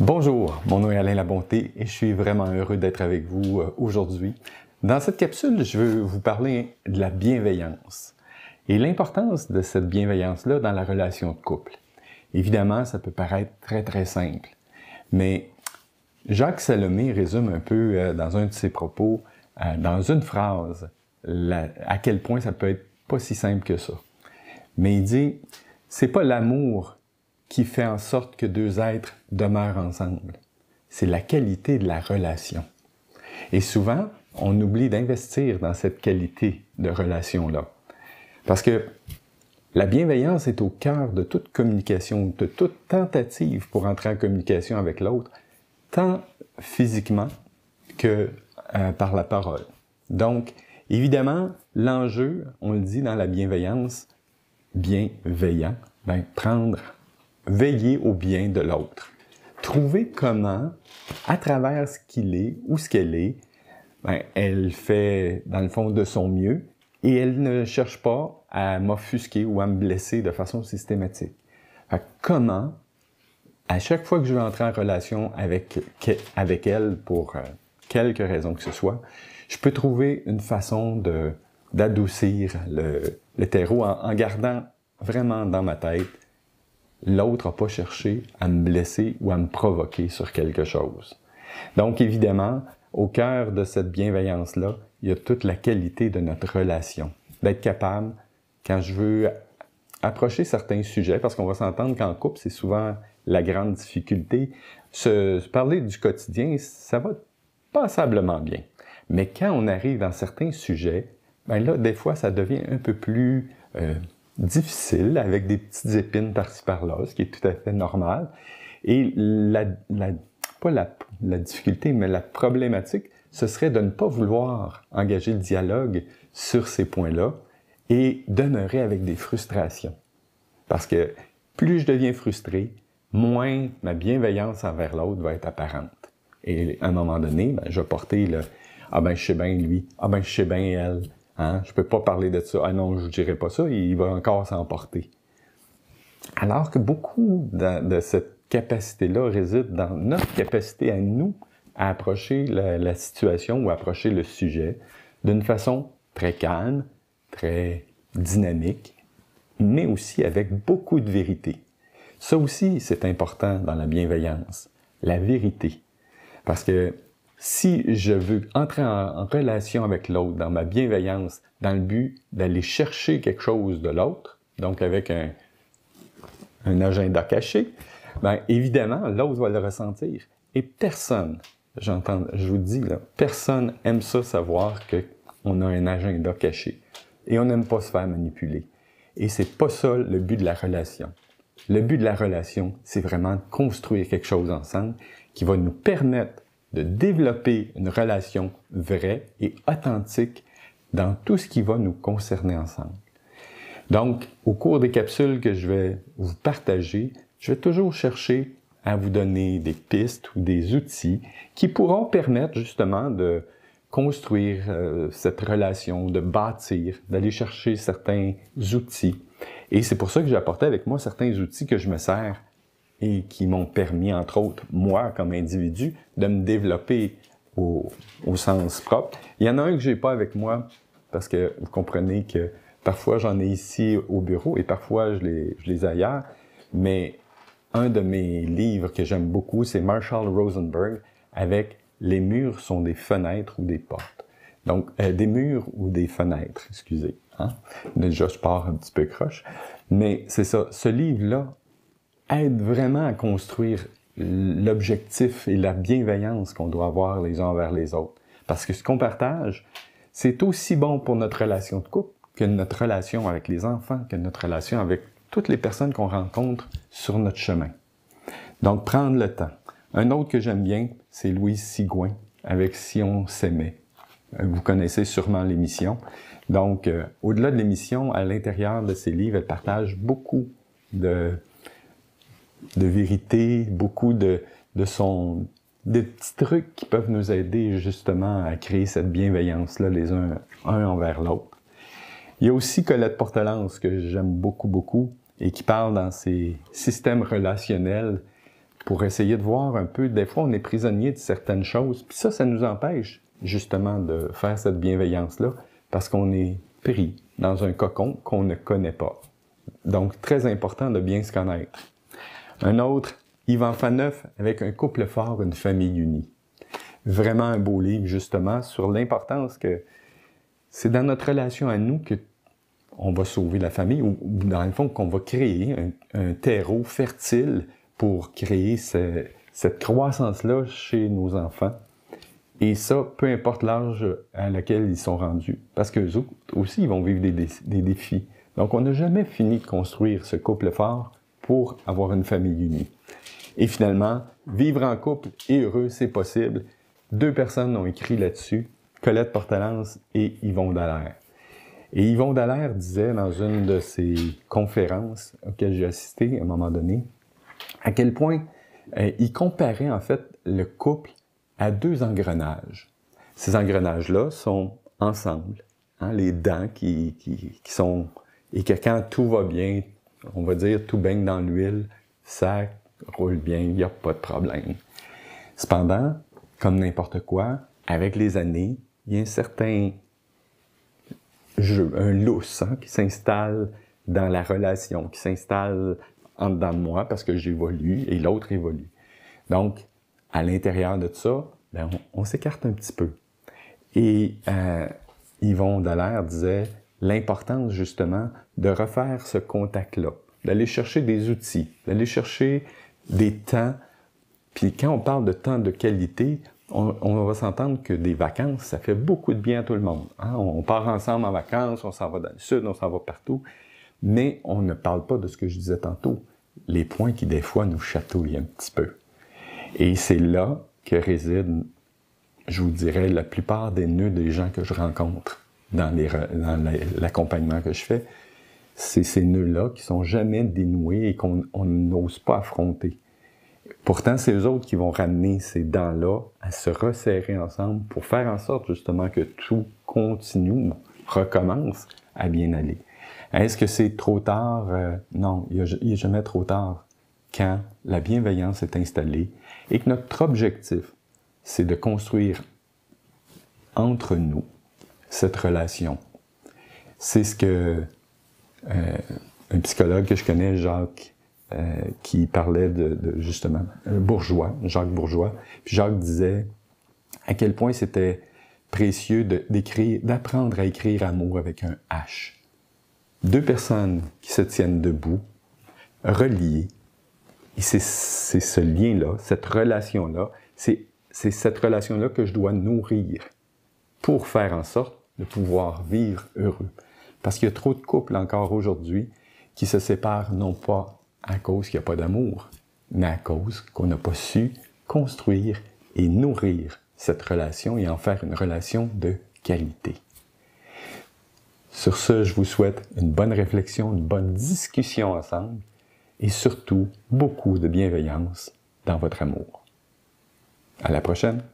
Bonjour, mon nom est Alain Labonté et je suis vraiment heureux d'être avec vous euh, aujourd'hui. Dans cette capsule, je veux vous parler de la bienveillance et l'importance de cette bienveillance-là dans la relation de couple. Évidemment, ça peut paraître très très simple, mais Jacques Salomé résume un peu euh, dans un de ses propos, euh, dans une phrase, à quel point ça peut être pas si simple que ça. Mais il dit, c'est pas l'amour qui fait en sorte que deux êtres demeurent ensemble. C'est la qualité de la relation. Et souvent, on oublie d'investir dans cette qualité de relation-là. Parce que la bienveillance est au cœur de toute communication, de toute tentative pour entrer en communication avec l'autre, tant physiquement que euh, par la parole. Donc, évidemment, l'enjeu, on le dit dans la bienveillance, bienveillant, bien prendre veiller au bien de l'autre. Trouver comment, à travers ce qu'il est ou ce qu'elle est, ben, elle fait dans le fond de son mieux et elle ne cherche pas à m'offusquer ou à me blesser de façon systématique. comment, à chaque fois que je vais entrer en relation avec, avec elle pour euh, quelque raison que ce soit, je peux trouver une façon de d'adoucir le, terreau en gardant vraiment dans ma tête l'autre n'a pas cherché à me blesser ou à me provoquer sur quelque chose. Donc évidemment, au cœur de cette bienveillance-là, il y a toute la qualité de notre relation. D'être capable, quand je veux approcher certains sujets, parce qu'on va s'entendre qu'en couple, c'est souvent la grande difficulté, se, parler du quotidien, ça va passablement bien. Mais quand on arrive dans certains sujets, ben là, des fois, ça devient un peu plus euh, difficile, avec des petites épines par-ci par-là, ce qui est tout à fait normal. Et la, pas la, difficulté, mais la problématique, ce serait de ne pas vouloir engager le dialogue sur ces points-là et demeurer avec des frustrations. Parce que plus je deviens frustré, moins ma bienveillance envers l'autre va être apparente. Et à un moment donné, ben, je vais porter le Ah ben je sais bien lui, Ah ben je sais bien elle, Hein? Je peux pas parler de ça. Ah non, je dirais pas ça. Il va encore s'emporter. Alors que beaucoup de, cette capacité-là réside dans notre capacité à nous à approcher la, la situation ou approcher le sujet d'une façon très calme, très dynamique, mais aussi avec beaucoup de vérité. Ça aussi, c'est important dans la bienveillance, la vérité. Parce que si je veux entrer en, relation avec l'autre, dans ma bienveillance, dans le but d'aller chercher quelque chose de l'autre, donc avec un, un agenda caché, ben évidemment, l'autre va le ressentir. Et personne, j'entends, je vous dis, là, personne aime ça savoir qu'on a un agenda caché. Et on n'aime pas se faire manipuler. Et c'est pas ça le but de la relation. Le but de la relation, c'est vraiment de construire quelque chose ensemble qui va nous permettre de développer une relation vraie et authentique dans tout ce qui va nous concerner ensemble. Donc, au cours des capsules que je vais vous partager, je vais toujours chercher à vous donner des pistes ou des outils qui pourront permettre justement de construire euh, cette relation, de bâtir, d'aller chercher certains outils. Et c'est pour ça que j'ai apporté avec moi certains outils que je me sers et qui m'ont permis, entre autres, moi, comme individu, de me développer au, au sens propre. Il y en a un que j'ai pas avec moi parce que vous comprenez que parfois j'en ai ici au bureau et parfois je les, je les ai ailleurs, mais un de mes livres que j'aime beaucoup, c'est Marshall Rosenberg avec Les murs sont des fenêtres ou des portes. Donc, euh, des murs ou des fenêtres, excusez. Hein? Déjà, je pars un petit peu croche. Mais c'est ça, ce livre-là aide vraiment à construire l'objectif et la bienveillance qu'on doit avoir les uns envers les autres. Parce que ce qu'on partage, c'est aussi bon pour notre relation de couple que notre relation avec les enfants, que notre relation avec toutes les personnes qu'on rencontre sur notre chemin. Donc, prendre le temps. Un autre que j'aime bien, c'est Louise Sigouin avec Si on s'aimait. Euh, vous connaissez sûrement l'émission. Donc, euh, au-delà de l'émission, à l'intérieur de ses livres, elle partage beaucoup de de vérité, beaucoup de, de son des petits trucs qui peuvent nous aider justement à créer cette bienveillance-là les uns envers l'autre. Il y a aussi Colette Portelance que j'aime beaucoup, beaucoup, et qui parle dans ses systèmes relationnels pour essayer de voir un peu, des fois on est prisonnier de certaines choses, puis ça, ça nous empêche justement de faire cette bienveillance-là, parce qu'on est pris dans un cocon qu'on ne connaît pas. Donc, très important de bien se connaître. Un autre, Yvan Faneuf, avec un couple fort, une famille unie. Vraiment un beau livre, justement, sur l'importance que c'est dans notre relation à nous que on va sauver la famille, ou, dans le fond, qu'on va créer un, terreau fertile pour créer cette croissance-là chez nos enfants. Et ça, peu importe l'âge à laquelle ils sont rendus, parce qu'eux aussi, ils vont vivre des défis. Donc, on n'a jamais fini de construire ce couple fort pour avoir une famille unie. Et finalement, vivre en couple et heureux, c'est possible. Deux personnes ont écrit là-dessus, Colette Portalance et Yvon Dallaire. Et Yvon Dallaire disait dans une de ses conférences auxquelles j'ai assisté à un moment donné, à quel point euh, il comparait en fait le couple à deux engrenages. Ces engrenages-là sont ensemble, hein, les dents qui, qui sont... et que quand tout va bien, on va dire, tout baigne dans l'huile, ça roule bien, il n'y a pas de problème. Cependant, comme n'importe quoi, avec les années, il y a un certain jeu, un lousse hein, qui s'installe dans la relation, qui s'installe en dedans de moi parce que j'évolue et l'autre évolue. Donc, à l'intérieur de ça, ben, on, s'écarte un petit peu. Et euh, Yvon Dallaire disait l'importance justement de refaire ce contact-là, d'aller chercher des outils, d'aller chercher des temps. Puis quand on parle de temps de qualité, on, va s'entendre que des vacances, ça fait beaucoup de bien à tout le monde. Hein. On part ensemble en vacances, on s'en va dans le sud, on s'en va partout. Mais on ne parle pas de ce que je disais tantôt, les points qui des fois nous chatouillent un petit peu. Et c'est là que résident, je vous dirais, la plupart des nœuds des gens que je rencontre dans, l'accompagnement que je fais, c'est ces nœuds-là qui sont jamais dénoués et qu'on n'ose pas affronter. Pourtant, c'est eux autres qui vont ramener ces dents-là à se resserrer ensemble pour faire en sorte justement que tout continue, recommence à bien aller. Est-ce que c'est trop tard? Euh, non, il n'y a, jamais trop tard quand la bienveillance est installée et que notre objectif, c'est de construire entre nous cette relation. C'est ce que euh, un psychologue que je connais, Jacques, euh, qui parlait de, justement Bourgeois, Jacques Bourgeois. Puis Jacques disait à quel point c'était précieux d'écrire, d'apprendre à écrire amour avec un H. Deux personnes qui se tiennent debout, reliées, et c'est ce lien-là, cette relation-là, c'est cette relation-là que je dois nourrir pour faire en sorte de pouvoir vivre heureux. Parce qu'il y a trop de couples encore aujourd'hui qui se séparent non pas à cause qu'il n'y a pas d'amour, mais à cause qu'on n'a pas su construire et nourrir cette relation et en faire une relation de qualité. Sur ce, je vous souhaite une bonne réflexion, une bonne discussion ensemble et surtout beaucoup de bienveillance dans votre amour. À la prochaine!